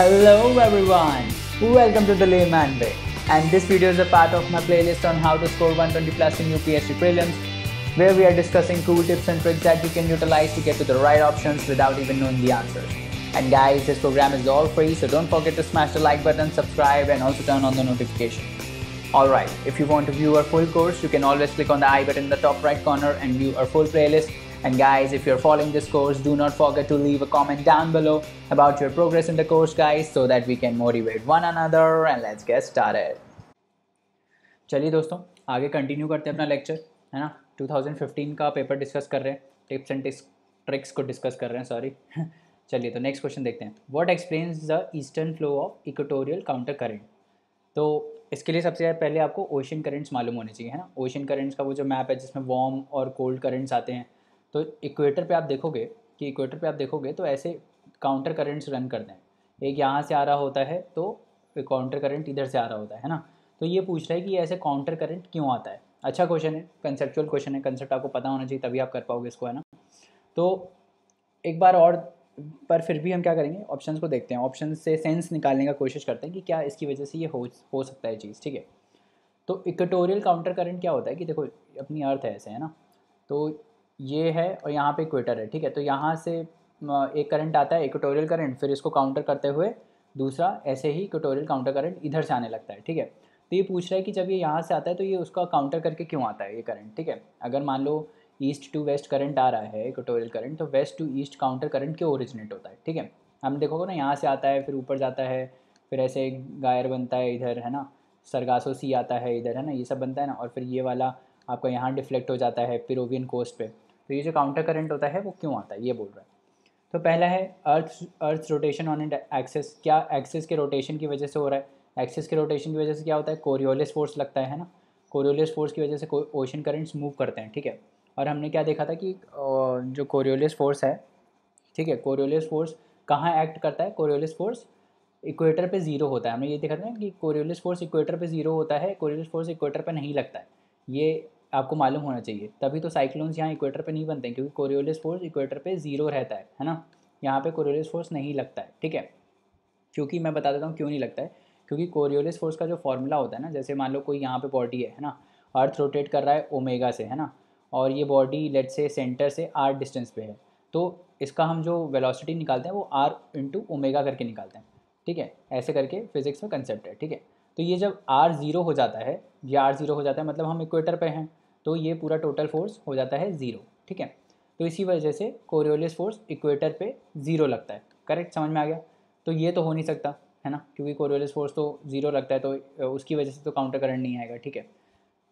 Hello everyone, welcome to the Layman Way and this video is a part of my playlist on how to score 120 plus in UPSC prelims where we are discussing cool tips and tricks that you can utilize to get to the right options without even knowing the answers. And guys, this program is all free so don't forget to smash the like button, subscribe and also turn on the notification. Alright, if you want to view our full course, you can always click on the i button in the top right corner and view our full playlist And guys, if you're following this course, do not forget to leave a comment down below about your progress in the course guys so that we can motivate one another and let's get started. चलिए दोस्तों आगे continue करते हैं अपना lecture है ना 2015 का paper discuss कर रहे हैं टिप्स एंड ट्रिक्स को डिस्कस कर रहे हैं सॉरी चलिए तो नेक्स्ट क्वेश्चन देखते हैं what explains the eastern flow of equatorial counter current तो इसके लिए सबसे पहले आपको ओशन करेंट्स मालूम होने चाहिए है ना ओशन करेंट्स का वो जो मैप है जिसमें वार्म और कोल्ड करेंट्स आते हैं तो इक्वेटर पे आप देखोगे कि इक्वेटर पे आप देखोगे तो ऐसे काउंटर करेंट्स रन करते हैं एक यहाँ से आ रहा होता है तो काउंटर करेंट इधर से आ रहा होता है ना तो ये पूछ रहा है कि ऐसे काउंटर करेंट क्यों आता है अच्छा क्वेश्चन है कंसेप्चुअल क्वेश्चन है कंसेप्ट आपको पता होना चाहिए तभी आप कर पाओगे इसको है ना तो एक बार और पर फिर भी हम क्या करेंगे ऑप्शन को देखते हैं ऑप्शन से सेंस निकालने का कोशिश करते हैं कि क्या इसकी वजह से ये हो हो सकता है चीज़ ठीक है तो इक्वेटोरियल काउंटर करंट क्या होता है कि देखो अपनी अर्थ है ऐसे है ना तो ये है और यहाँ पे इक्वेटर है ठीक है तो यहाँ से एक करंट आता है इक्वेटोरियल करंट फिर इसको काउंटर करते हुए दूसरा ऐसे ही इक्वेटोरियल काउंटर करंट इधर से आने लगता है ठीक है तो ये पूछ रहा है कि जब ये यहाँ से आता है तो ये उसका काउंटर करके क्यों आता है ये करंट ठीक है अगर मान लो ईस्ट टू वेस्ट करंट आ रहा है इक्वेटोरियल करंट तो west to east counter current क्यों ओरिजिनेट होता है ठीक है हम देखोगे ना यहाँ से आता है फिर ऊपर जाता है फिर ऐसे गायर बनता है इधर है ना सरगासो सी आता है इधर है ना ये सब बनता है ना और फिर ये वाला आपका यहाँ डिफ्लेक्ट हो जाता है पिरोवियन कोस्ट पे तो ये जो काउंटर करंट होता है वो क्यों आता है ये बोल रहा है तो पहला है earth earth rotation on and axis क्या एक्सेस के रोटेशन की वजह से हो रहा है एक्सेस के रोटेशन की वजह से क्या होता है कोरियोलिस फोर्स लगता है ना कोरियोलिस फोर्स की वजह से ओशन करंट्स मूव करते हैं ठीक है और हमने क्या देखा था कि जो कोरियोलिस फोर्स है ठीक है कोरियोलिस फोर्स कहाँ एक्ट करता है कोरियोलिस फोर्स इक्वेटर पे ज़ीरो होता है हमने ये देखा था ना कि कोरियोलिस फोर्स इक्वेटर पे ज़ीरो होता है कोरियोलिस फोर्स इक्वेटर पे नहीं लगता है ये आपको मालूम होना चाहिए तभी तो साइक्लोन्स यहाँ इक्वेटर पे नहीं बनते हैं क्योंकि कोरियोलिस फोर्स इक्वेटर पे ज़ीरो रहता है है ना यहाँ पे कोरियोलिस फोर्स नहीं लगता है ठीक है क्योंकि मैं बता देता हूँ क्यों नहीं लगता है क्योंकि कोरियोलिस फोर्स का जो फॉर्मूला होता है ना जैसे मान लो कोई यहाँ पर बॉडी है ना अर्थ रोटेट कर रहा है ओमेगा से है ना और ये बॉडी लेट से सेंटर से आर डिस्टेंस पर है तो इसका हम जो वेलासिटी निकालते हैं वो आर इंटू ओमेगा करके निकालते हैं ठीक है ऐसे करके फिजिक्स में कंसेप्ट है ठीक है तो ये जब आर ज़ीरो हो जाता है ये आर ज़ीरो हो जाता है मतलब हम इक्वेटर पे हैं तो ये पूरा टोटल फोर्स हो जाता है ज़ीरो ठीक है तो इसी वजह से कोरियोलिस फोर्स इक्वेटर पे ज़ीरो लगता है करेक्ट समझ में आ गया तो ये तो हो नहीं सकता है ना क्योंकि कोरियोलिस फोर्स तो ज़ीरो लगता है तो उसकी वजह से तो काउंटर करंट नहीं आएगा ठीक है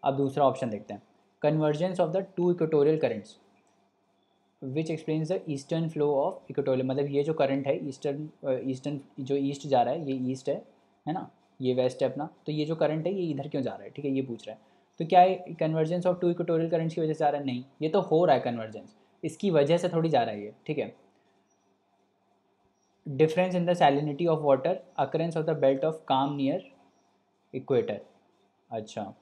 अब दूसरा ऑप्शन देखते हैं convergence of the two equatorial currents which explains the eastern flow of equatorial मतलब ये जो करंट है ईस्टर्न ईस्टर्न जो ईस्ट जा रहा है ये ईस्ट है है ना ये वेस्ट है अपना तो ये जो करंट है ये इधर क्यों जा रहा है ठीक है ये पूछ रहा है तो क्या है convergence of two equatorial currents की वजह से आ रहा है नहीं ये तो हो रहा है कन्वर्जेंस इसकी वजह से थोड़ी जा रहा है ये ठीक है difference in the salinity of water across of the belt of calm near equator अच्छा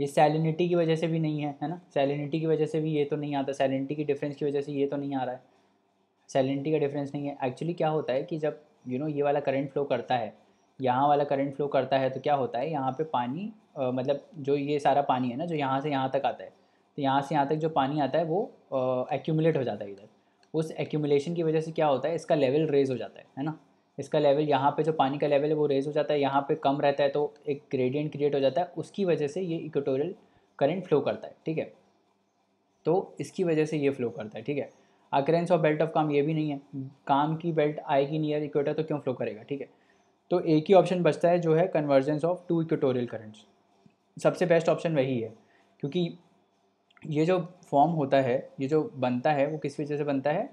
ये सैलिनिटी की वजह से भी नहीं है है ना सैलिनिटी की वजह से भी ये तो नहीं आता सैलिनिटी की डिफरेंस की वजह से ये तो नहीं आ रहा है सैलिनिटी का डिफरेंस नहीं है एक्चुअली क्या होता है कि जब यू you नो know, ये वाला करंट फ्लो करता है यहाँ वाला करंट फ्लो करता है तो क्या होता है यहाँ पे पानी आ, मतलब जो ये सारा पानी है ना जो यहाँ से यहाँ तक आता है तो यहाँ से यहाँ तक जो पानी आता है वो एक्यूमुलेट हो जाता है इधर उस एक्यूमुलेशन की वजह से क्या होता है इसका लेवल रेज हो जाता है है ना इसका लेवल यहाँ पे जो पानी का लेवल है वो रेज हो जाता है यहाँ पे कम रहता है तो एक ग्रेडियंट क्रिएट हो जाता है उसकी वजह से ये इक्वेटोरियल करंट फ्लो करता है ठीक है तो इसकी वजह से ये फ्लो करता है ठीक है अक्रेंस ऑफ बेल्ट ऑफ काम ये भी नहीं है काम की बेल्ट आएगी नियर इक्वेटर तो क्यों फ्लो करेगा ठीक है तो एक ही ऑप्शन बचता है जो है convergence of two equatorial currents सबसे बेस्ट ऑप्शन वही है क्योंकि ये जो फॉर्म होता है ये जो बनता है वो किस वजह से बनता है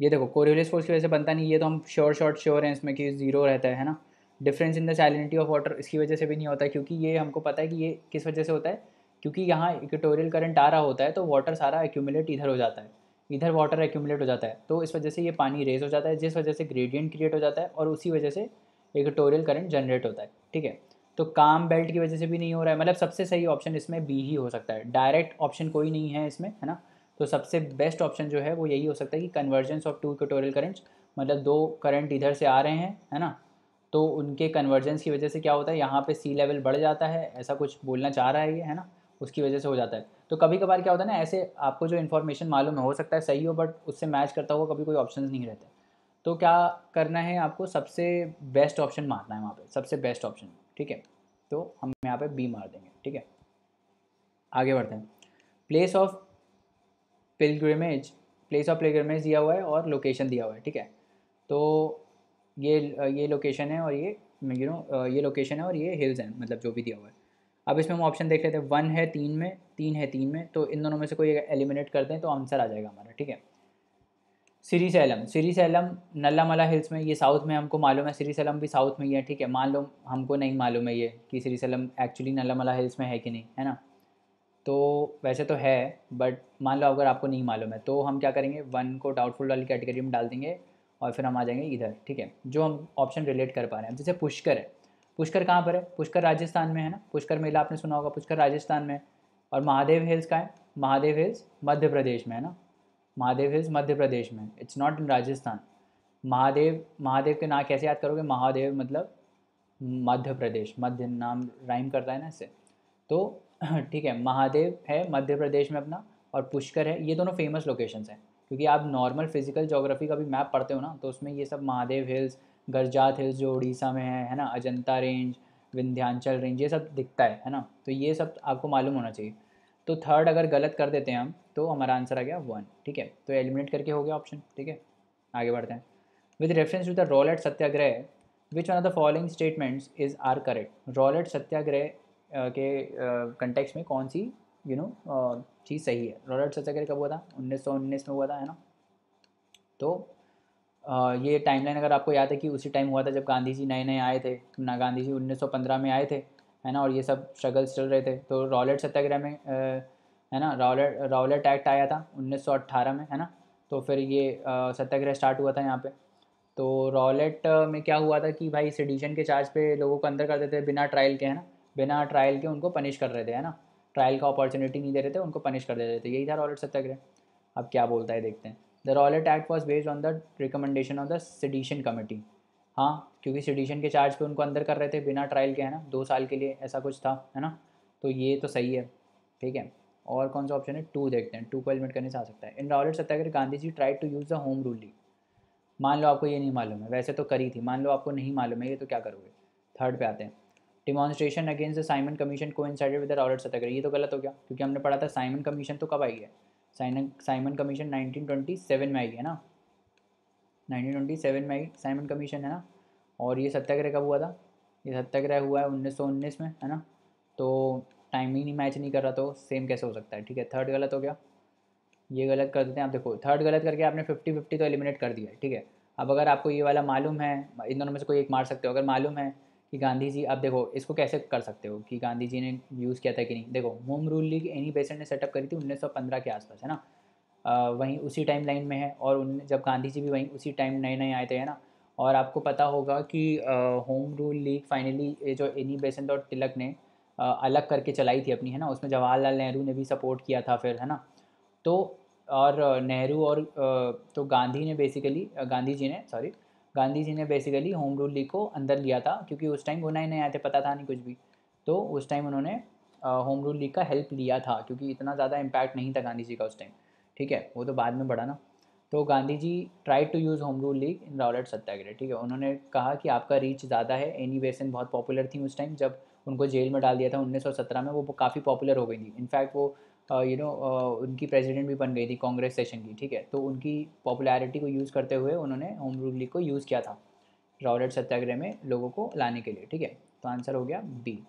ये देखो कोरियोलिस फोर्स की वजह से बनता नहीं ये तो हम श्योर शॉर्ट श्योर हैं इसमें कि जीरो रहता है ना difference in the salinity of water इसकी वजह से भी नहीं होता क्योंकि ये हमको पता है कि ये किस वजह से होता है क्योंकि यहाँ इक्वेटोरियल करंट आ रहा होता है तो वाटर सारा एक्यूमुलेट इधर हो जाता है इधर वाटर एक्यूमुलेट हो जाता है तो इस वजह से ये पानी रेज हो जाता है जिस वजह से ग्रेडियंट क्रिएट हो जाता है और उसी वजह से इक्वेटोरियल करंट जनरेट होता है ठीक है तो काम बेल्ट की वजह से भी नहीं हो रहा है मतलब सबसे सही ऑप्शन इसमें बी ही हो सकता है डायरेक्ट ऑप्शन कोई नहीं है इसमें है ना तो सबसे बेस्ट ऑप्शन जो है वो यही हो सकता है कि convergence of two equatorial currents मतलब दो करंट इधर से आ रहे हैं है ना तो उनके कन्वर्जेंस की वजह से क्या होता है यहाँ पे सी लेवल बढ़ जाता है ऐसा कुछ बोलना चाह रहा है ये है ना उसकी वजह से हो जाता है तो कभी कभार क्या होता है ना ऐसे आपको जो इन्फॉर्मेशन मालूम हो सकता है सही हो बट उससे मैच करता हुआ कभी कोई ऑप्शन नहीं रहता तो क्या करना है आपको सबसे बेस्ट ऑप्शन मारना है वहाँ पे सबसे बेस्ट ऑप्शन ठीक है तो हम यहाँ पे बी मार देंगे ठीक है आगे बढ़ते हैं place of pilgrimage place of pilgrimage दिया हुआ है और लोकेशन दिया हुआ है ठीक है तो ये ये लोकेशन है और ये यू नो ये लोकेशन है और ये हिल्स हैं मतलब जो भी दिया हुआ है अब इसमें हम ऑप्शन देख लेते हैं वन है तीन में तीन है तीन में तो इन दोनों में से कोई एलिमिनेट करते हैं तो आंसर आ जाएगा हमारा ठीक है सैलम श्रीशैलम सैलम नल्लामला हिल्स में ये साउथ में हमको मालूम है सैलम भी साउथ में ही है ठीक है मान लो हमको नहीं मालूम है ये कि सैलम एक्चुअली नल्लामला हिल्स में है कि नहीं है ना तो वैसे तो है बट मान लो अगर आपको नहीं मालूम है तो हम क्या करेंगे वन को डाउटफुल वाली कैटेगरी में डाल देंगे और फिर हम आ जाएंगे इधर ठीक है जो हम ऑप्शन रिलेट कर पा रहे हैं जैसे पुष्कर है पुष्कर कहाँ पर है पुष्कर राजस्थान में है ना पुष्कर मेला आपने सुना होगा पुष्कर राजस्थान में और महादेव हिल्स का है महादेव हिल्स मध्य प्रदेश में है ना महादेव हिल्स मध्य प्रदेश में it's not in Rajasthan Mahadev Mahadev के नाम कैसे याद करोगे महादेव मतलब मध्य प्रदेश मध्य नाम राइम करता है ना इससे तो ठीक है महादेव है मध्य प्रदेश में अपना और पुष्कर है ये दोनों फेमस लोकेशंस हैं क्योंकि आप नॉर्मल फिजिकल जोग्राफी का भी मैप पढ़ते हो ना तो उसमें ये सब महादेव हिल्स गरजात हिल्स जो उड़ीसा में है है ना अजंता रेंज विंध्यांचल रेंज ये सब दिखता है है ना तो ये सब आपको मालूम होना चाहिए तो थर्ड अगर गलत कर देते हैं हम तो हमारा आंसर आ गया वन ठीक है तो एलिमिनेट करके हो गया ऑप्शन ठीक है आगे बढ़ते हैं with reference to the Rowlatt Satyagraha which one of the following statements is are correct Rowlatt Satyagraha के कंटेक्स uh, में कौन सी यू नो uh, चीज़ सही है रॉलेट सत्याग्रह कब हुआ था उन्नीस सौ उन्नीस में हुआ था है ना तो आ, uh, ये टाइमलाइन अगर आपको याद है कि उसी टाइम हुआ था जब गांधी जी नए नए आए थे ना गांधी जी पंद्रह में आए थे है ना और ये सब स्ट्रगल्स चल रहे थे तो रॉलेट सत्याग्रह में है ना रॉलेट रॉलेट एक्ट आया था 1918 में है ना तो फिर ये सत्याग्रह स्टार्ट हुआ था यहाँ पे तो रॉलेट में क्या हुआ था कि भाई सडिशन के चार्ज पे लोगों को अंदर कर देते थे बिना ट्रायल के है ना बिना ट्रायल के उनको पनिश कर रहे थे है ना ट्रायल का अपॉर्चुनिटी नहीं दे रहे थे उनको पनिश कर दे रहे थे यही था रॉलेट सत्याग्रह अब क्या बोलता है देखते हैं the Rowlatt Act was based on the recommendation of the sedition committee हाँ क्योंकि सिडिशन के चार्ज पे उनको अंदर कर रहे थे बिना ट्रायल के है ना दो साल के लिए ऐसा कुछ था है ना तो ये तो सही है ठीक है और कौन सा ऑप्शन है टू देखते हैं टू को एलिमेंट करने से आ सकता है in Rowlatt Satyagraha Gandhi ji try to use the home rule league मान लो आपको ये नहीं मालूम है वैसे तो करी थी मान लो आपको नहीं मालूम है ये तो क्या करोगे थर्ड पे आते हैं demonstration against the Simon Commission को इंसाइडेड विद राउलेट सत्याग्रह ये तो गलत हो गया क्योंकि हमने पढ़ा था साइमन कमीशन तो कब आई है साइमन कमीशन सेवन में आई है ना 1927 में साइमन कमीशन है ना और ये सत्याग्रह कब हुआ था ये सत्याग्रह हुआ है 1919 में है ना तो टाइमिंग नहीं मैच नहीं कर रहा तो सेम कैसे हो सकता है ठीक है थर्ड गलत हो गया ये गलत कर देते हैं आप देखो थर्ड गलत करके आपने फिफ्टी फिफ्टी तो एलिमिनेट कर दिया है ठीक है अब अगर आपको ये वाला मालूम है इन दोनों में से कोई एक मार सकते हो अगर मालूम है कि गांधी जी आप देखो इसको कैसे कर सकते हो कि गांधी जी ने यूज़ किया था कि नहीं देखो home rule league Annie Besant ने सेटअप करी थी 1915 के आसपास है ना वहीं उसी टाइम लाइन में है और उन जब गांधी जी भी वहीं उसी टाइम नए नए आए थे है ना और आपको पता होगा कि होम रूल लीग फाइनली ये जो एनी बेसेंट e और तिलक ने अलग करके चलाई थी अपनी है ना उसमें जवाहरलाल नेहरू ने भी सपोर्ट किया था फिर है ना तो और नेहरू और तो गांधी ने बेसिकली गांधी जी ने सॉरी गांधी जी ने बेसिकली होम रूल लीग को अंदर लिया था क्योंकि उस टाइम वो नए नए आए थे पता था नहीं कुछ भी तो उस टाइम उन्होंने होम रूल लीग का हेल्प लिया था क्योंकि इतना ज़्यादा इम्पैक्ट नहीं था गांधी जी का उस टाइम ठीक है वो तो बाद में बढ़ा ना तो Gandhi ji try to use home rule league in Rowlatt Satyagraha ठीक है उन्होंने कहा कि आपका रीच ज़्यादा है एनी बेसन बहुत पॉपुलर थी उस टाइम जब उनको जेल में डाल दिया था उन्नीस में वो काफ़ी पॉपुलर हो गई थी इनफैक्ट वो यू नो उनकी प्रेसिडेंट भी बन गई थी कांग्रेस सेशन की ठीक है तो उनकी पॉपुलैरिटी को यूज़ करते हुए उन्होंने होम रूल लीग को यूज़ किया था रावलेट सत्याग्रह में लोगों को लाने के लिए ठीक है तो आंसर हो गया B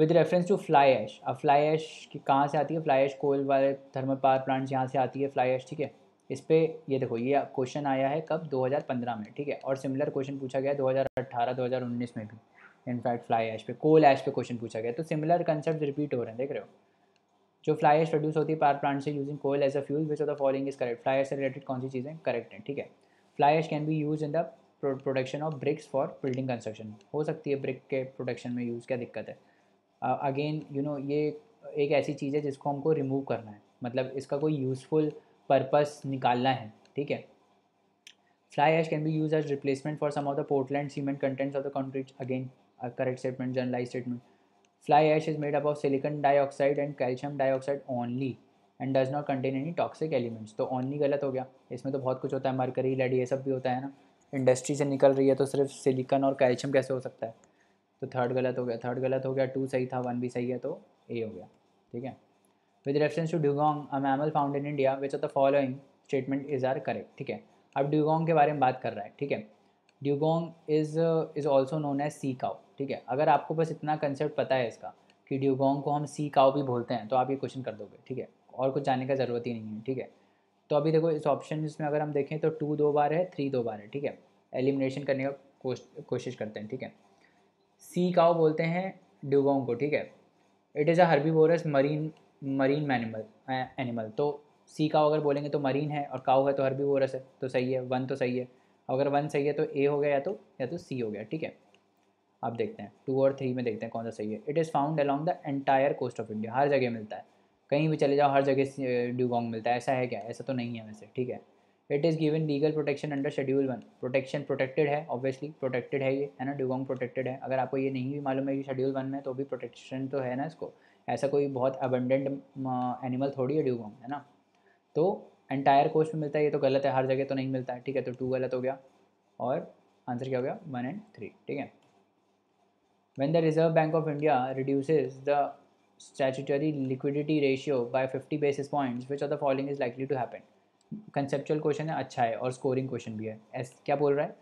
with reference to fly ash अब फ्लाई ऐश कहाँ से आती है फ्लाई ऐश कोल वाले थर्मल पावर प्लांट्स यहाँ से आती है फ्लाई ऐश ठीक है इस पर ये देखो ये क्वेश्चन आया है कब 2015 में ठीक है और सिमिलर क्वेश्चन पूछा गया 2018 2019 में भी इनफैक्ट फ्लाई ऐश पे कोल ऐश पे क्वेश्चन पूछा गया तो सिमिलर कंसेप्ट रिपीट हो रहे हैं देख रहे हो जो फ्लाई ऐश प्रोड्यूस होती है पावर प्लांट से using coal as a fuel which of the following is correct fly ash से रिलेटेड कौन सी चीज़ें करेक्ट हैं ठीक है fly ash can be use in the production of bricks for building construction हो सकती है ब्रिक के प्रोडक्शन में यूज़ क्या दिक्कत है अगेन यू नो ये एक ऐसी चीज़ है जिसको हमको रिमूव करना है मतलब इसका कोई यूज़फुल पर्पस निकालना है ठीक है fly ash can be use as replacement for some of the Portland cement contents of the countries again correct statement generalise statement fly ash is made up of silicon dioxide and calcium dioxide only and does not contain any toxic elements तो only गलत हो गया इसमें तो बहुत कुछ होता है मरकरी लेड ये सब भी होता है ना इंडस्ट्री से निकल रही है तो सिर्फ सिलिकन और कैल्शियम कैसे हो सकता है तो थर्ड गलत हो गया थर्ड गलत हो गया टू सही था वन भी सही है तो ए हो गया ठीक है with reference to dugong a mammal found in India which of the following statement is are correct ठीक है अब ड्यूगोंग के बारे में बात कर रहा है ठीक है dugong is is also known as sea cow ठीक है अगर आपको बस इतना कंसेप्ट पता है इसका कि ड्यूगोंग को हम सी काउ भी बोलते हैं तो आप ये क्वेश्चन कर दोगे ठीक है और कुछ जानने का ज़रूरत ही नहीं है ठीक है तो अभी देखो इस ऑप्शन में अगर हम देखें तो टू दो बार है थ्री दो बार है ठीक है एलिमिनेशन करने का कोशिश करते हैं ठीक है सी काओ बोलते हैं ड्यूगोंग को ठीक है it is a herbivorous marine marine animal animal तो सी काओ अगर बोलेंगे तो मरीन है और काओ है तो वोरस है तो सही है वन तो सही है अगर वन सही है तो ए हो गया या तो या तो सी हो गया ठीक है आप देखते हैं टू और थ्री में देखते हैं कौन सा सही है it is found along the entire coast of India हर जगह मिलता है कहीं भी चले जाओ हर जगह ड्यूगोंग मिलता है ऐसा है क्या ऐसा तो नहीं है वैसे ठीक है it is given legal protection under schedule one protection protected है ऑब्वियसली प्रोटेक्टेड है ये है ना डिगोंग प्रोटेक्टेड है अगर आपको ये नहीं भी मालूम है कि शेड्यूल वन में तो भी प्रोटेक्शन तो है ना इसको ऐसा कोई बहुत अबंडेंट एनिमल थोड़ी है डिगोंग है ना तो एंटायर कोस्ट में मिलता है ये तो गलत है हर जगह तो नहीं मिलता है ठीक है तो टू गलत हो गया और आंसर क्या हो गया वन एंड थ्री ठीक है when the Reserve Bank of India reduces the statutory liquidity ratio by fifty basis points which of the falling is likely to happen conceptual question है अच्छा है और स्कोरिंग क्वेश्चन भी है एस क्या बोल रहा है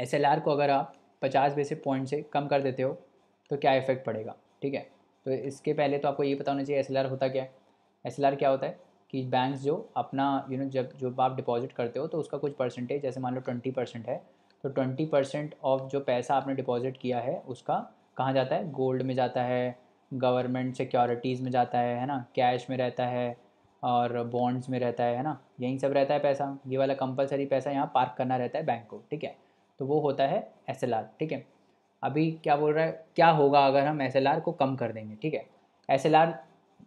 एस एल आर को अगर आप पचास बेसिक पॉइंट से कम कर देते हो तो क्या इफेक्ट पड़ेगा ठीक है तो इसके पहले तो आपको ये पता होना चाहिए एस एल आर होता क्या है एस एल आर क्या होता है कि बैंक जो अपना यू नो जब जो आप डिपॉजिट करते हो तो उसका कुछ परसेंटेज जैसे मान लो ट्वेंटी परसेंट है तो ट्वेंटी परसेंट ऑफ जो पैसा आपने डिपॉजिट किया है उसका कहाँ जाता है गोल्ड में जाता है गवर्नमेंट सिक्योरिटीज़ में जाता है है ना कैश में रहता है और बॉन्ड्स में रहता है है ना यहीं सब रहता है पैसा ये वाला कंपलसरी पैसा यहाँ पार्क करना रहता है बैंक को ठीक है तो वो होता है एस ठीक है अभी क्या बोल रहा है क्या होगा अगर हम एस को कम कर देंगे ठीक है एस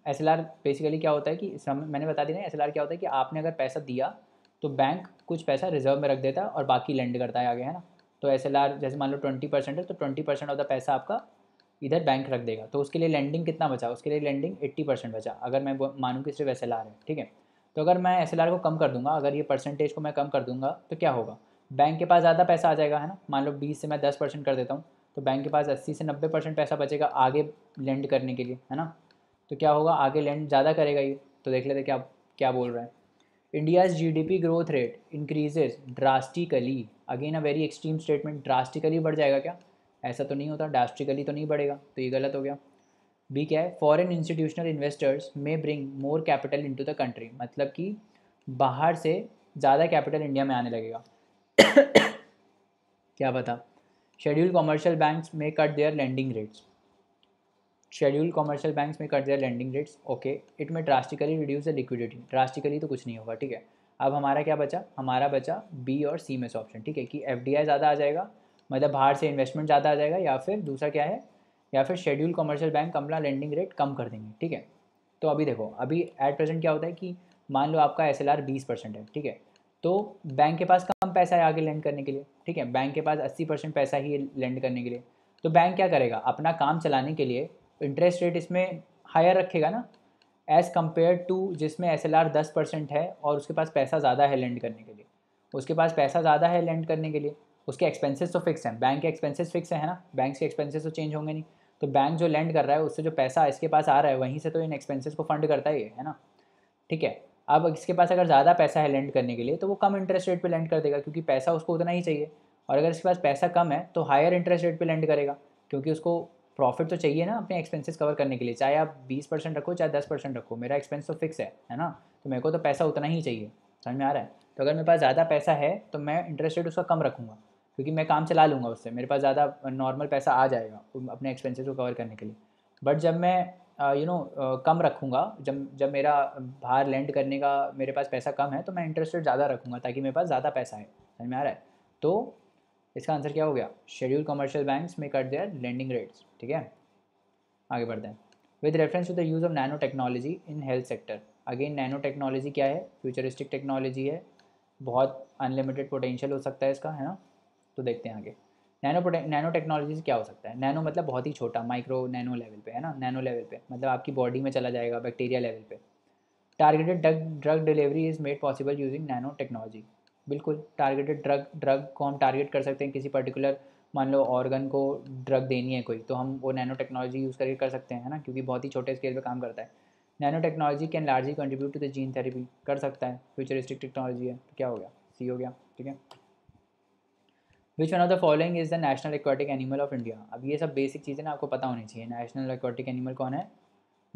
एस बेसिकली क्या होता है कि मैंने बता दिया ना एस क्या होता है कि आपने अगर पैसा दिया तो बैंक कुछ पैसा रिजर्व में रख देता है और बाकी लेंड करता है आगे है ना तो एस जैसे मान लो ट्वेंटी परसेंट है तो ट्वेंटी परसेंट ऑफ द पैसा आपका इधर बैंक रख देगा तो उसके लिए लैंडिंग कितना बचा उसके लिए लैंडिंग एट्टी परसेंट बचा अगर मैं मानूँ कि सिर्फ एस एल आर है ठीक है तो अगर मैं एस एल आर को कम कर दूंगा अगर ये परसेंटेज को मैं कम कर दूंगा तो क्या होगा बैंक के पास ज़्यादा पैसा आ जाएगा है ना मान लो बीस से मैं दस परसेंट कर देता हूँ तो बैंक के पास अस्सी से नब्बे परसेंट पैसा बचेगा आगे लैंड करने के लिए है ना तो क्या होगा आगे लैंड ज़्यादा करेगा ये तो देख लेते क्या क्या बोल रहे हैं India's G D P growth rate increases drastically again a very extreme statement drastically बढ़ जाएगा क्या ऐसा तो नहीं होता डास्ट्रिकली तो नहीं बढ़ेगा तो ये गलत हो गया बी क्या है foreign institutional investors may bring more capital into the country मतलब कि बाहर से ज़्यादा कैपिटल इंडिया में आने लगेगा क्या पता schedule commercial banks may cut their lending rates schedule commercial banks may cut their lending rates okay it may drastically reduce the liquidity drastically तो कुछ नहीं होगा ठीक है अब हमारा क्या बचा हमारा बचा बी और सी में से ऑप्शन ठीक है कि एफ ज़्यादा आ जाएगा मतलब बाहर से इन्वेस्टमेंट ज़्यादा आ जाएगा या फिर दूसरा क्या है या फिर शेड्यूल कमर्शियल बैंक अपना लेंडिंग रेट कम कर देंगे ठीक है तो अभी देखो अभी एट प्रेजेंट क्या होता है कि मान लो आपका एस एल आर बीस परसेंट है ठीक है तो बैंक के पास कम पैसा है आगे लेंड करने के लिए ठीक है बैंक के पास अस्सी परसेंट पैसा ही लेंड करने के लिए तो बैंक क्या करेगा अपना काम चलाने के लिए इंटरेस्ट रेट इसमें हायर रखेगा ना एज़ कम्पेयर टू जिसमें एस एल आर दस परसेंट है और उसके पास पैसा ज़्यादा है लेंड करने के लिए उसके पास पैसा ज़्यादा है लेंड करने के लिए उसके एक्सपेंसेस तो फिक्स हैं बैंक के एक्सपेंसेस फिक्स हैं ना बैंक के एक्सपेंसेस तो चेंज होंगे नहीं तो बैंक जो लैंड कर रहा है उससे जो पैसा इसके पास आ रहा है वहीं से तो इन एक्सपेंसेस को फंड करता ही है, है ना ठीक है अब इसके पास अगर ज़्यादा पैसा है लैंड करने के लिए तो वो कम इंटरेस्ट रेट पर लैंड कर देगा क्योंकि पैसा उसको उतना ही चाहिए और अगर इसके पास पैसा कम है तो हायर इंटरेस्ट रेट पर लैंड करेगा क्योंकि उसको प्रॉफिट तो चाहिए ना अपने एक्सपेंसेस कवर करने के लिए चाहे आप बीस परसेंट रखो चाहे दस परसेंट रखो मेरा एक्सपेंस तो फिक्स है है ना तो मेरे को तो पैसा उतना ही चाहिए समझ में आ रहा है तो अगर मेरे पास ज़्यादा पैसा है तो मैं इंटरेस्ट रेट उसका कम रखूँगा क्योंकि मैं काम चला लूँगा उससे मेरे पास ज़्यादा नॉर्मल पैसा आ जाएगा अपने एक्सपेंसेस को कवर करने के लिए बट जब मैं यू uh, नो uh, कम रखूँगा जब जब मेरा बाहर लैंड करने का मेरे पास पैसा कम है तो मैं इंटरेस्ट रेट ज़्यादा रखूँगा ताकि मेरे पास ज़्यादा पैसा है समझ में आ रहा है तो इसका आंसर क्या हो गया schedule commercial banks may cut their lending rates ठीक है आगे बढ़ते हैं with reference to the use of nano technology in health sector again nano technology क्या है फ्यूचरिस्टिक टेक्नोलॉजी है बहुत अनलिमिटेड पोटेंशियल हो सकता है इसका है ना तो देखते हैं आगे नैनो नैनो टेक्नोलॉजी से क्या हो सकता है नैनो मतलब बहुत ही छोटा माइक्रो नैनो लेवल पे है ना नैनो लेवल पे मतलब आपकी बॉडी में चला जाएगा बैक्टीरिया लेवल पे targeted drug drug delivery is made possible using nano technology बिल्कुल टारगेटेड ड्रग ड्रग को हम टारगेट कर सकते हैं किसी पर्टिकुलर मान लो ऑर्गन को ड्रग देनी है कोई तो हम वो नैनो टेक्नोलॉजी यूज़ करके कर सकते हैं ना क्योंकि बहुत ही छोटे स्केल पर काम करता है nano technology can largely contribute to the gene therapy कर सकता है फ्यूचरिस्टिक टेक्नोलॉजी है तो क्या हो गया सी हो गया ठीक है which one of the following is the national aquatic animal of India अब ये सब बेसिक चीज़ें ना आपको पता होनी चाहिए नेशनल एक्वाटिक एनिमल कौन है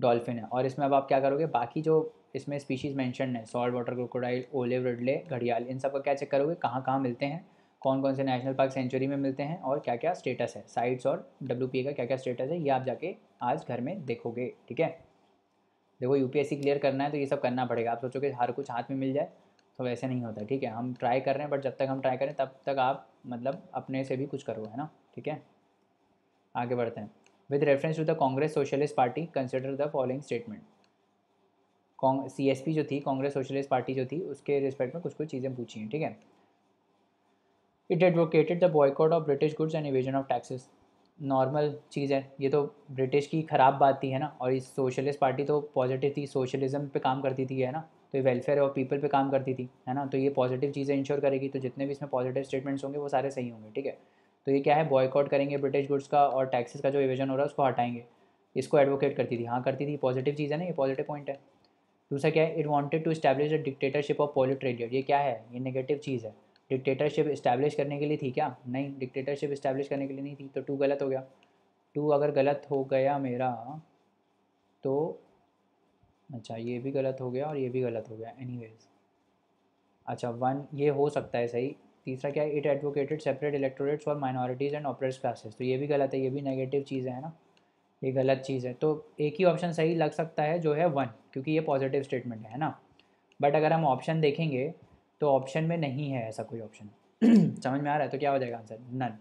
डॉल्फिन है और इसमें अब आप क्या करोगे बाकी जो इसमें स्पीशीज़ मैंशन है salt water crocodile olive ridley घड़ियाल इन सब का क्या चेक करोगे कहाँ कहाँ मिलते हैं कौन कौन से नेशनल पार्क सेंचुरी में मिलते हैं और क्या क्या स्टेटस है साइट्स और डब्ल्यू का क्या क्या स्टेटस है ये आप जाके आज घर में देखोगे ठीक है देखो यूपीएससी क्लियर करना है तो ये सब करना पड़ेगा आप सोचोगे हर कुछ हाथ में मिल जाए तो वैसे नहीं होता ठीक है हम ट्राई कर रहे हैं बट जब तक हम ट्राई करें तब तक आप मतलब अपने से भी कुछ करो है ना ठीक है आगे बढ़ते हैं with reference to the Congress Socialist Party consider the following statement C S P जो थी कांग्रेस सोशलिस्ट पार्टी जो थी उसके रिस्पेक्ट में कुछ कुछ चीज़ें पूछी हैं ठीक है it advocated the boycott of British goods and evasion of taxes normal चीज़ है ये तो ब्रिटिश की ख़राब बात थी है ना और इस सोशलिस्ट पार्टी तो पॉजिटिव थी सोशलिज्म पे काम करती थी है ना तो ये वेलफेयर ऑफ पीपल पे काम करती थी है ना तो ये पॉजिटिव चीज़ें इंश्योर करेगी तो जितने भी इसमें पॉजिटिव स्टेटमेंट्स होंगे वो सारे सही होंगे ठीक है तो ये क्या है बॉयकॉट करेंगे ब्रिटिश गुड्स का और टैक्सेस का जो एविजन हो रहा है उसको हटाएंगे इसको एडवोकेट करती थी हाँ करती थी पॉजिटिव चीज़ है ना ये पॉजिटिव पॉइंट है दूसरा क्या है it wanted to establish the dictatorship of proletariat ये क्या है ये नेगेटिव चीज़ है डिक्टेटरशिप इस्टेब्लिश करने के लिए थी क्या नहीं डिक्टेटरशिप इस्टेब्लिश करने के लिए नहीं थी तो टू गलत हो गया टू अगर गलत हो गया मेरा तो अच्छा ये भी गलत हो गया और ये भी गलत हो गया एनी अच्छा वन ये हो सकता है सही तीसरा क्या है it advocated separate electorates for minorities and oppressed classes तो ये भी गलत है ये भी नेगेटिव चीज़ है ना ये गलत चीज़ है तो एक ही ऑप्शन सही लग सकता है जो है वन क्योंकि ये पॉजिटिव स्टेटमेंट है ना बट अगर हम ऑप्शन देखेंगे तो ऑप्शन में नहीं है ऐसा कोई ऑप्शन समझ में आ रहा है तो क्या हो जाएगा आंसर नन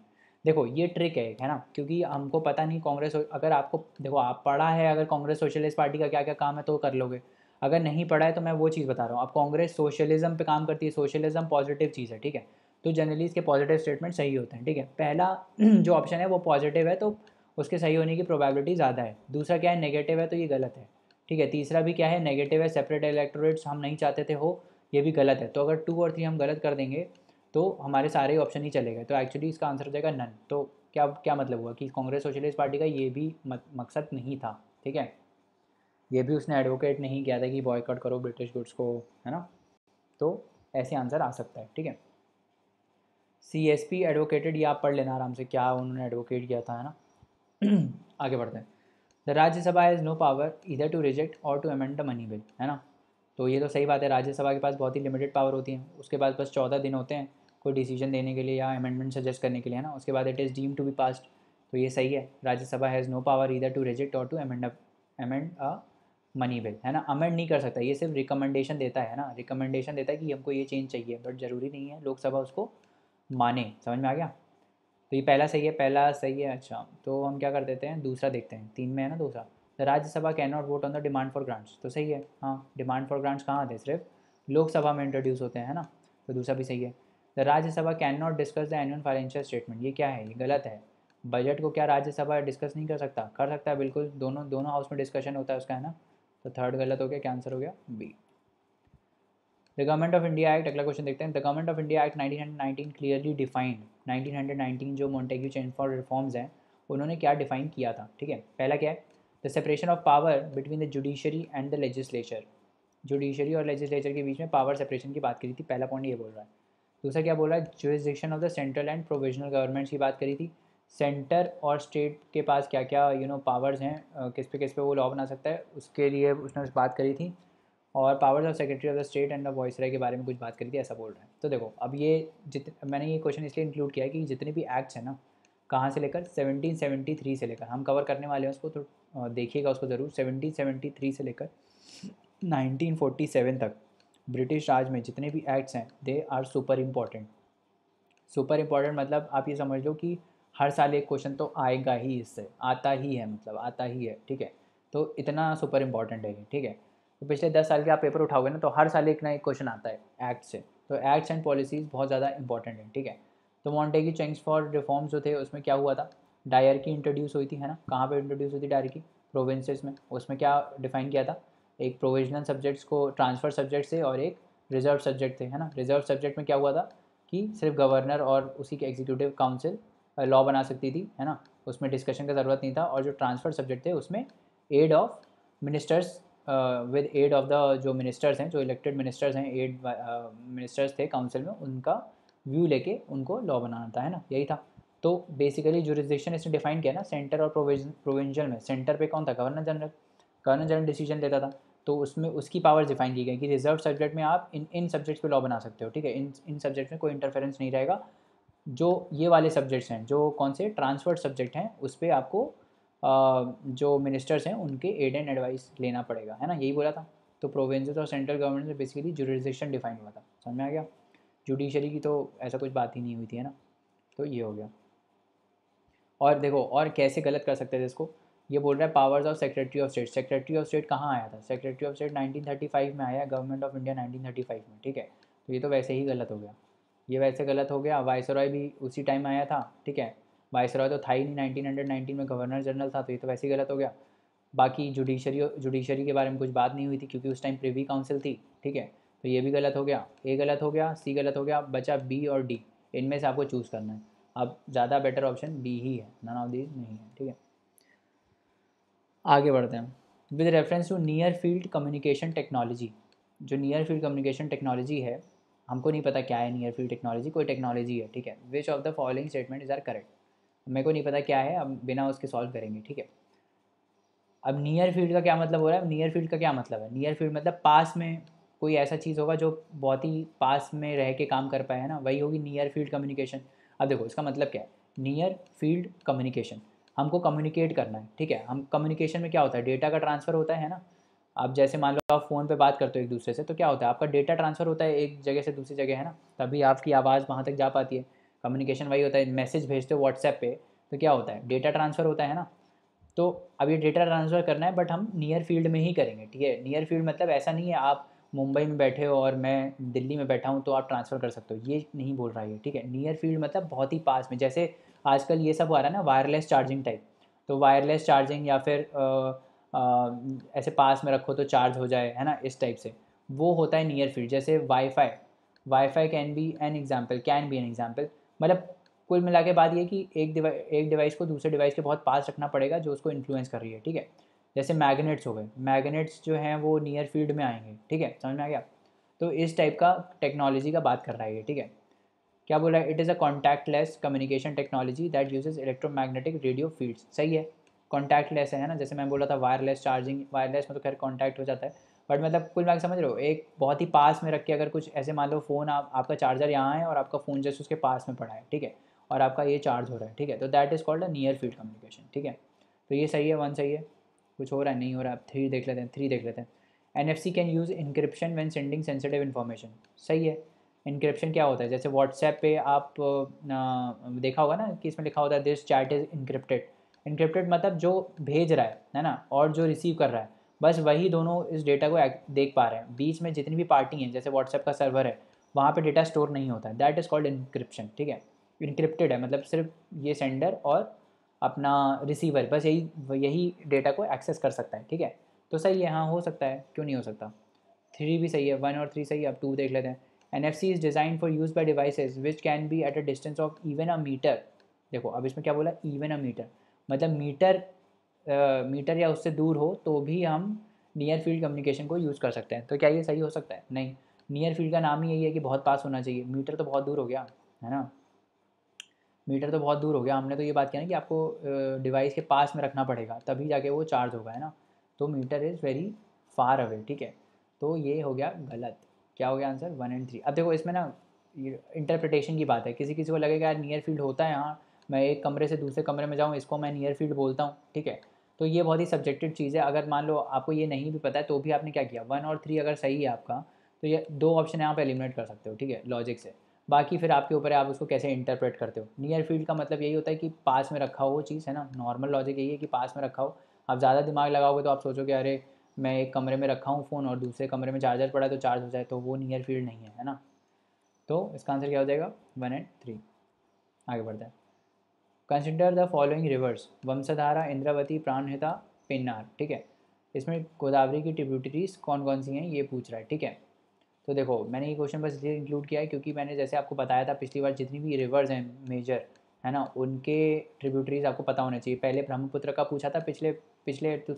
देखो ये ट्रिक है है ना क्योंकि हमको पता नहीं कांग्रेस अगर आपको देखो आप पढ़ा है अगर कांग्रेस सोशलिस्ट पार्टी का क्या क्या काम है तो कर लोगे अगर नहीं पढ़ा है तो मैं वो चीज़ बता रहा हूँ अब कांग्रेस सोशलिज्म पे काम करती है सोशलिज्म पॉजिटिव चीज़ है ठीक है तो जनरली इसके पॉजिटिव स्टेटमेंट सही होते हैं ठीक है पहला जो ऑप्शन है वो पॉजिटिव है तो उसके सही होने की प्रोबेबिलिटी ज़्यादा है दूसरा क्या है नेगेटिव है तो ये गलत है ठीक है तीसरा भी क्या है नेगेटिव है सेपरेट इलेक्टोरेट्स हम नहीं चाहते थे हो ये भी गलत है तो अगर टू और थ्री हम गलत कर देंगे तो हमारे सारे ऑप्शन ही चले गए तो एक्चुअली इसका आंसर हो जाएगा नन तो क्या क्या मतलब हुआ कि कांग्रेस सोशलिस्ट पार्टी का ये भी मकसद नहीं था ठीक है ये भी उसने एडवोकेट नहीं किया था कि बॉयकॉट करो ब्रिटिश गुड्स को है ना तो ऐसे आंसर आ सकता है ठीक है सी एस पी एडवोकेटेड ये आप पढ़ लेना आराम से क्या उन्होंने एडवोकेट किया था है ना आगे बढ़ते हैं the Rajya Sabha has no power either to reject और to amend the money bill है ना तो ये तो सही बात है राज्यसभा के पास बहुत ही लिमिटेड पावर होती है उसके पास बस चौदह दिन होते हैं कोई डिसीजन देने के लिए या अमेंडमेंट सजेस्ट करने के लिए है ना उसके बाद it is deem to be passed तो ये सही है Rajya Sabha has no power either to reject और to amend amend a money bill है ना अमेंड नहीं कर सकता ये सिर्फ रिकमेंडेशन देता है ना रिकमेंडेशन देता है कि हमको ये चेंज चाहिए बट ज़रूरी नहीं है लोकसभा उसको माने समझ में आ गया तो ये पहला सही है पहला सही है अच्छा तो हम क्या कर देते हैं दूसरा देखते हैं तीन में है ना दूसरा तो Rajya Sabha can not vote on the demand for grants तो सही है हाँ डिमांड फॉर ग्रांट्स कहाँ आते हैं सिर्फ लोकसभा में इंट्रोड्यूस होते हैं है ना तो दूसरा भी सही है the Rajya Sabha can not discuss the annual financial statement ये क्या है ये गलत है बजट को क्या राज्यसभा डिस्कस नहीं कर सकता कर सकता है बिल्कुल दोनों दोनों हाउस में डिस्कशन होता है उसका है ना तो थर्ड गलत हो गया क्या आंसर हो गया B the government of India act अगला क्वेश्चन देखते हैं the government of India act nineteen hundred nineteen clearly defined nineteen hundred nineteen जो मॉन्टेग्यू चेंज फॉर रिफॉर्म्स हैं उन्होंने क्या डिफाइन किया था ठीक है पहला क्या है the separation of power between the judiciary and the legislature judiciary और लेजिस्लेचर के बीच में पावर सेपरेशन की बात करी थी पहला पॉइंट ये बोल रहा है दूसरा तो क्या बोला jurisdiction of the central and provisional governments की बात करी थी सेंटर और स्टेट के पास क्या क्या यू नो पावर्स हैं किस पे किस पे वो लॉ बना सकता है उसके लिए उसने उस बात करी थी और powers of secretary of the state and of viceroy के बारे में कुछ बात करी थी ऐसा बोल रहे हैं तो देखो अब ये जितने मैंने ये क्वेश्चन इसलिए इंक्लूड किया है कि जितने भी एक्ट्स हैं ना कहाँ से लेकर थ्री से लेकर हम कवर करने वाले हैं उसको तो देखिएगा उसको ज़रूर थ्री से लेकर सेवन तक ब्रिटिश राज में जितने भी एक्ट्स हैं they are super important super important मतलब आप ये समझ लो कि हर साल एक क्वेश्चन तो आएगा ही इससे आता ही है मतलब आता ही है ठीक है तो इतना सुपर इम्पॉर्टेंट है ठीक है तो पिछले दस साल के आप पेपर उठाओगे ना तो हर साल एक ना एक क्वेश्चन आता है एक्ट से तो एक्ट्स एंड पॉलिसीज़ बहुत ज़्यादा इंपॉर्टेंट हैं ठीक है तो मॉन्टेगी चेंज फॉर रिफॉर्म्स जो थे उसमें क्या हुआ था डायर की इंट्रोड्यूस हुई थी है ना कहाँ पर इंट्रोड्यूस हुई थी की प्रोविंसेस में उसमें क्या डिफाइन किया था एक प्रोविजनल सब्जेक्ट्स को ट्रांसफ़र सब्जेक्ट से और एक रिजर्व सब्जेक्ट थे है ना रिजर्व सब्जेक्ट में क्या हुआ था कि सिर्फ गवर्नर और उसी के एग्जीक्यूटिव काउंसिल लॉ बना सकती थी है ना उसमें डिस्कशन का ज़रूरत नहीं था और जो ट्रांसफ़र सब्जेक्ट थे उसमें aid of ministers with aid of the जो मिनिस्टर्स हैं जो इलेक्टेड मिनिस्टर्स हैं एड मिनिस्टर्स थे काउंसिल में उनका व्यू लेके उनको लॉ बनाना था है ना यही था तो बेसिकली जुरिस्डिक्शन इसने डिफाइन किया ना सेंटर और प्रोविजन प्रोविंजल में सेंटर पे कौन था governor general governor general decision लेता था तो उसमें उसकी पावर डिफाइन की गई कि रिजर्व सब्जेक्ट में आप इन इन सब्जेक्ट्स पे लॉ बना सकते हो ठीक है इन इन सब्जेक्ट में कोई इंटरफेरेंस नहीं रहेगा जो ये वाले सब्जेक्ट्स हैं जो कौन से ट्रांसफर्ड सब्जेक्ट हैं उस पर आपको आ, जो मिनिस्टर्स हैं उनके एड एंड एडवाइस लेना पड़ेगा है ना यही बोला था तो प्रोविंसेस और सेंट्रल गवर्नमेंट में बेसिकली जुडिशन डिफाइन हुआ था समझ में आ गया जुडिशरी की तो ऐसा कुछ बात ही नहीं हुई थी है ना तो ये हो गया और देखो और कैसे गलत कर सकते थे इसको ये बोल रहा है powers of secretary of state secretary of state कहाँ आया था सेक्रेटरी ऑफ स्टेट 1935 में आया गवर्नमेंट ऑफ इंडिया 1935 में ठीक है तो ये तो वैसे ही गलत हो गया ये वैसे गलत हो गया वाइस भी उसी टाइम आया था ठीक है वाइस रॉय तो था ही नहीं नाइनटीन में गवर्नर जनरल था तो ये तो वैसे ही गलत हो गया बाकी जुडिशरी जुडिशरी के बारे में कुछ बात नहीं हुई थी क्योंकि उस टाइम प्रिवी काउंसिल थी ठीक है तो ये भी गलत हो गया ए गलत हो गया सी गलत हो गया बचा बी और डी इनमें से आपको चूज़ करना है अब ज़्यादा बेटर ऑप्शन बी ही है नन ऑफ दीज नहीं है ठीक है आगे बढ़ते हैं with reference to near field communication technology जो नियर फील्ड कम्युनिकेशन टेक्नोलॉजी है हमको नहीं पता क्या है नियर फील्ड टेक्नोलॉजी कोई टेक्नोलॉजी है ठीक है which of the following statement is are correct मेरे को नहीं पता क्या है अब बिना उसके सॉल्व करेंगे ठीक है अब नियर फील्ड का क्या मतलब हो रहा है नियर फील्ड का क्या मतलब है नियर फील्ड मतलब पास में कोई ऐसा चीज़ होगा जो बहुत ही पास में रह के काम कर पाए है ना वही होगी नियर फील्ड कम्युनिकेशन अब देखो इसका मतलब क्या है नियर फील्ड कम्युनिकेशन हमको कम्युनिकेट करना है ठीक है हम कम्युनिकेशन में क्या होता है डेटा का ट्रांसफ़र होता है ना आप जैसे मान लो आप फ़ोन पे बात करते हो एक दूसरे से तो क्या होता है आपका डेटा ट्रांसफ़र होता है एक जगह से दूसरी जगह है ना तभी आपकी आवाज़ वहाँ तक जा पाती है कम्युनिकेशन वही होता है मैसेज भेजते हो व्हाट्सएप पे तो क्या होता है डेटा ट्रांसफ़र होता है ना तो अब ये डेटा ट्रांसफ़र करना है बट हम नियर फील्ड में ही करेंगे ठीक है नियर फील्ड मतलब ऐसा नहीं है आप मुंबई में बैठे हो और मैं दिल्ली में बैठा हूँ तो आप ट्रांसफ़र कर सकते हो ये नहीं बोल रहा है ठीक है नियर फील्ड मतलब बहुत ही पास में जैसे आजकल ये सब आ रहा है ना वायरलेस चार्जिंग टाइप तो वायरलेस चार्जिंग या फिर आ, आ, ऐसे पास में रखो तो चार्ज हो जाए है ना इस टाइप से वो होता है नियर फील्ड जैसे WiFi WiFi can be an example can be an example मतलब कुल मिला के बात ये कि एक डिवाइस एक डिवाइस को दूसरे डिवाइस के बहुत पास रखना पड़ेगा जो उसको इन्फ्लुएंस कर रही है ठीक है जैसे मैग्नेट्स हो गए मैग्नेट्स जो हैं वो नियर फील्ड में आएंगे ठीक है समझ में आ गया तो इस टाइप का टेक्नोलॉजी का बात कर रहा है ये ठीक है क्या बोला it is a contactless communication technology that uses electromagnetic radio fields सही है कॉन्टैक्ट लेस है ना जैसे मैं बोला था वायरलेस चार्जिंग वायरलेस में तो खैर कॉन्टैक्ट हो जाता है बट मतलब कुल मैं समझ रहे हो एक बहुत ही पास में रख के अगर कुछ ऐसे मान लो फ़ोन आप आपका चार्जर यहाँ है और आपका फ़ोन जैसे उसके पास में पड़ा है ठीक है और आपका ये चार्ज हो रहा है ठीक है तो that is called a near field communication ठीक है तो ये सही है वन सही है कुछ हो रहा है नहीं हो रहा है आप थ्री देख लेते हैं थ्री देख लेते हैं N F C can use encryption when sending sensitive information सही है इंक्रिप्शन क्या होता है जैसे व्हाट्सएप पे आप देखा होगा ना कि इसमें लिखा होता है this chat is encrypted encrypted मतलब जो भेज रहा है है ना और जो रिसीव कर रहा है बस वही दोनों इस डेटा को देख पा रहे हैं बीच में जितनी भी पार्टी हैं जैसे व्हाट्सएप का सर्वर है वहाँ पर डेटा स्टोर नहीं होता है दैट इज़ कॉल्ड इंक्रिप्शन ठीक है इंक्रिप्टेड है मतलब सिर्फ ये सेंडर और अपना रिसीवर बस यही यही डेटा को एक्सेस कर सकता है ठीक है तो सही है हाँ हो सकता है क्यों नहीं हो सकता थ्री भी सही है वन और थ्री सही है अब टू देख लेते हैं NFC is designed for use by devices which can be at a distance of even a meter. देखो अब इसमें क्या बोला even a meter मतलब मीटर मीटर या उससे दूर हो तो भी हम नियर फील्ड कम्युनिकेशन को यूज़ कर सकते हैं तो क्या ये सही हो सकता है नहीं नियर फील्ड का नाम ही यही है कि बहुत पास होना चाहिए मीटर तो बहुत दूर हो गया है ना मीटर तो बहुत दूर हो गया हमने तो ये बात किया ना कि आपको डिवाइस के पास में रखना पड़ेगा तभी जाके वो चार्ज होगा है ना तो metre is very far away ठीक है तो ये हो गया गलत क्या हो गया आंसर वन एंड थ्री अब देखो इसमें ना इंटरप्रिटेशन की बात है किसी किसी को लगेगा यार नियर फील्ड होता है यहाँ मैं एक कमरे से दूसरे कमरे में जाऊँ इसको मैं नियर फील्ड बोलता हूँ ठीक है तो ये बहुत ही सब्जेक्टिव चीज़ है अगर मान लो आपको ये नहीं भी पता है तो भी आपने क्या किया वन और थ्री अगर सही है आपका तो ये दो ऑप्शन यहाँ पर एलिमिनेट कर सकते हो ठीक है लॉजिक से बाकी फिर आपके ऊपर है आप उसको कैसे इंटरप्रेट करते हो नियर फील्ड का मतलब यही होता है कि पास में रखा हो वो चीज़ है ना नॉर्मल लॉजिक यही है कि पास में रखा हो आप ज़्यादा दिमाग लगाओगे तो आप सोचोगे अरे मैं एक कमरे में रखा हूँ फ़ोन और दूसरे कमरे में चार्जर पड़ा है तो चार्ज हो जाए तो वो नियर फील्ड नहीं है है ना तो इसका आंसर क्या हो जाएगा वन एंड थ्री आगे बढ़ते हैं consider the following rivers Vamsadhara Indravati Pranahita Pennar ठीक है इसमें गोदावरी की ट्रिब्यूटरीज कौन कौन सी हैं ये पूछ रहा है ठीक है तो देखो मैंने ये क्वेश्चन बस इसलिए इंक्लूड किया है क्योंकि मैंने जैसे आपको बताया था पिछली बार जितनी भी रिवर्स हैं मेजर है ना उनके ट्रिब्यूटरीज आपको पता होना चाहिए पहले ब्रह्मपुत्र का पूछा था पिछले पिछले टू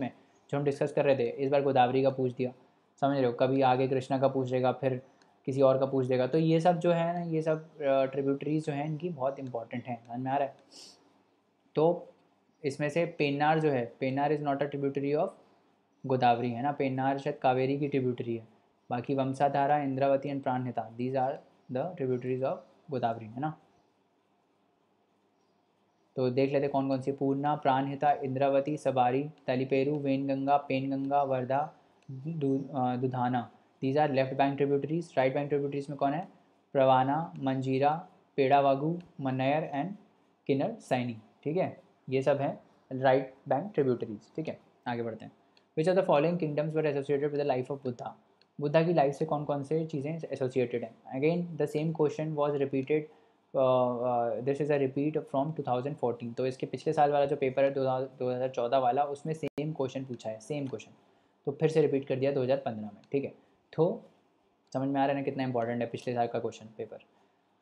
में जो हम डिस्कस कर रहे थे इस बार गोदावरी का पूछ दिया समझ रहे हो कभी आगे कृष्णा का पूछ देगा फिर किसी और का पूछ देगा तो ये सब जो है ना ये सब ट्रिब्यूटरीज जो हैं इनकी बहुत इंपॉर्टेंट हैं समझ में आ रहा है तो इसमें से पेनार जो है Pennar is not a tributary of Godavari है ना पेनार शायद कावेरी की ट्रिब्यूटरी है बाकी Vamsadhara Indravati and Pranahita these are the tributaries of Godavari है ना तो देख लेते कौन कौन सी Purna Pranahita Indravati Sabari Taliperu Wainganga Penganga Wardha Dudhana these are left bank tributaries right bank tributaries में कौन है प्रवाना मंजीरा पेड़ावागू मनैर एंड किनर सैनी ठीक है ये सब है राइट बैंक ट्रिब्यूटरीज ठीक है आगे बढ़ते हैं which are the following kingdoms were associated with the life of Buddha Buddha की लाइफ से कौन कौन से चीज़ें एसोसिएटेड हैं again the same question was repeated this is a repeat from 2014 तो इसके पिछले साल वाला जो पेपर है दो हज़ार चौदह वाला उसमें सेम क्वेश्चन पूछा है सेम क्वेश्चन तो फिर से रिपीट कर दिया 2015 में ठीक है तो समझ में आ रहा है ना कितना इंपॉर्टेंट है पिछले साल का क्वेश्चन पेपर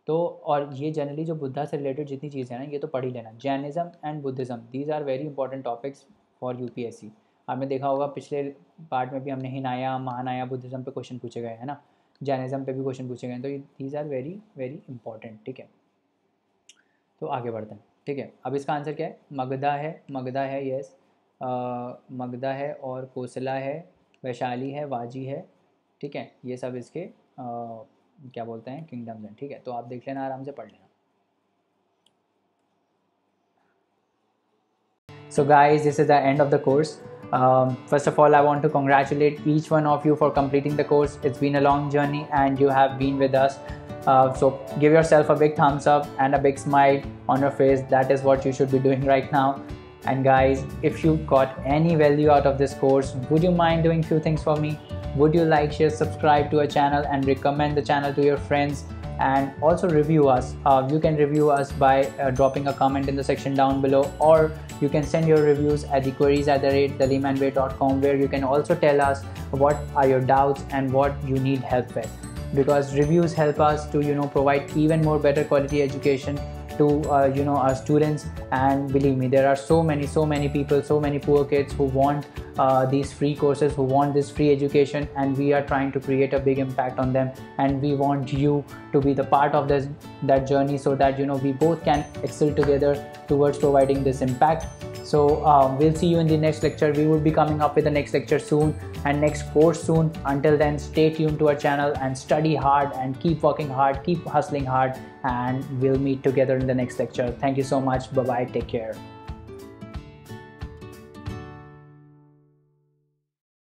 तो और ये जनरली जो बुद्धा से रिलेटेड जितनी चीज़ें हैं ना ये तो पढ़ ही लेना Jainism and Buddhism these are very important topics for you आपने देखा होगा पिछले पार्ट में भी हमने हिनाया महानाया बुद्धिज़्म पे क्वेश्चन पूछे गए हैं ना जैनिज्म पे भी क्वेश्चन पूछे गए हैं तो these are very very important ठीक है तो आगे बढ़ते हैं ठीक है अब इसका आंसर क्या है मगधा है मगधा है यस मगधा है और कोसला है वैशाली है वाजी है ठीक है ये सब इसके आ, क्या बोलते हैं किंगडम हैं ठीक है तो आप देख लेना आराम से पढ़ लेना so guys this is the end of the course first of all I want to congratulate each one of you for completing the course it's been a long journey and you have been with us Uh, so give yourself a big thumbs up and a big smile on your face. That is what you should be doing right now. And guys, if you got any value out of this course, would you mind doing few things for me? Would you like, share, subscribe to our channel and recommend the channel to your friends? And also review us. Uh, you can review us by uh, dropping a comment in the section down below or you can send your reviews at the queries at the rate thelemanway.com where you can also tell us what are your doubts and what you need help with because reviews help us to you know provide even more better quality education to uh, you know our students and believe me there are so many so many people so many poor kids who want uh, these free courses who want this free education and we are trying to create a big impact on them and we want you to be the part of this that journey so that you know we both can excel together towards providing this impact so um, we'll see you in the next lecture. We will be coming up with the next lecture soon and next course soon. Until then, stay tuned to our channel and study hard and keep working hard, keep hustling hard, and we'll meet together in the next lecture. Thank you so much. Bye bye. Take care.